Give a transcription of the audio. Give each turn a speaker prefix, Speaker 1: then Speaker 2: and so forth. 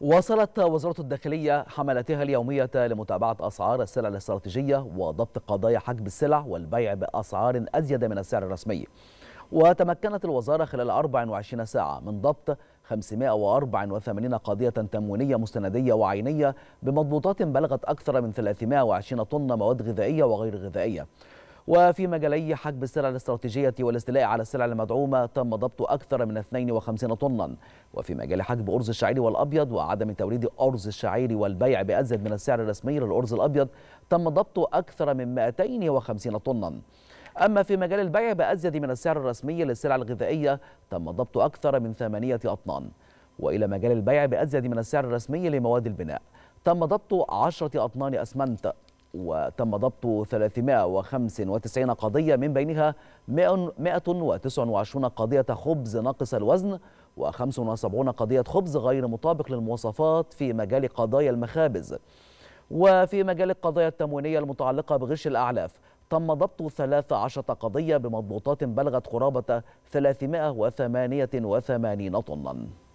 Speaker 1: واصلت وزارة الداخلية حملتها اليومية لمتابعة أسعار السلع الاستراتيجية وضبط قضايا حجب السلع والبيع بأسعار أزيد من السعر الرسمي وتمكنت الوزارة خلال 24 ساعة من ضبط 584 قضية تموينية مستندية وعينية بمضبوطات بلغت أكثر من 320 طن مواد غذائية وغير غذائية وفي مجالي حجب السلع الاستراتيجية والاستيلاء على السلع المدعومة تم ضبط أكثر من 52 طنا وفي مجال حجب أرز الشعير والأبيض وعدم توريد أرز الشعير والبيع بأزيد من السعر الرسمي للأرز الأبيض تم ضبط أكثر من 250 طنا أما في مجال البيع بأزيد من السعر الرسمي للسلع الغذائية تم ضبط أكثر من ثمانية أطنان وإلى مجال البيع بأزيد من السعر الرسمي لمواد البناء تم ضبط 10 أطنان أسمنت وتم ضبط 395 قضية من بينها 129 قضية خبز ناقص الوزن و75 قضية خبز غير مطابق للمواصفات في مجال قضايا المخابز وفي مجال القضايا التموينية المتعلقة بغش الأعلاف تم ضبط 13 قضية بمضبوطات بلغت قرابة 388 طناً